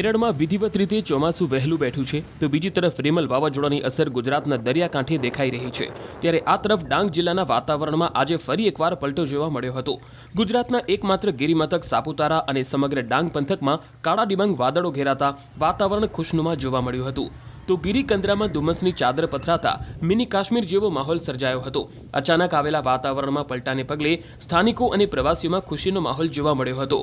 કેરળમાં વિધિવત રીતે ચોમાસું વહેલું બેઠું છે તો બીજી તરફ રેમલ વાવાઝોડાની અસર ગુજરાતના દરિયાકાંઠે દેખાઈ રહી છે ત્યારે આ તરફ ડાંગ જિલ્લાના વાતાવરણમાં આજે ફરી એકવાર પલટો જોવા મળ્યો હતો ગુજરાતના એકમાત્ર ગિરિમથક સાપુતારા અને સમગ્ર ડાંગ પંથકમાં કાળા ડિબાંગ વાદળો ઘેરાતા વાતાવરણ ખુશનુમા જોવા મળ્યું હતું તો ગિરિકંદ્રામાં ધુમ્મસની ચાદર પથરાતા મિની કાશ્મીર જેવો માહોલ સર્જાયો હતો અચાનક આવેલા વાતાવરણમાં પલટાને પગલે સ્થાનિકો અને પ્રવાસીઓમાં ખુશીનો માહોલ જોવા મળ્યો હતો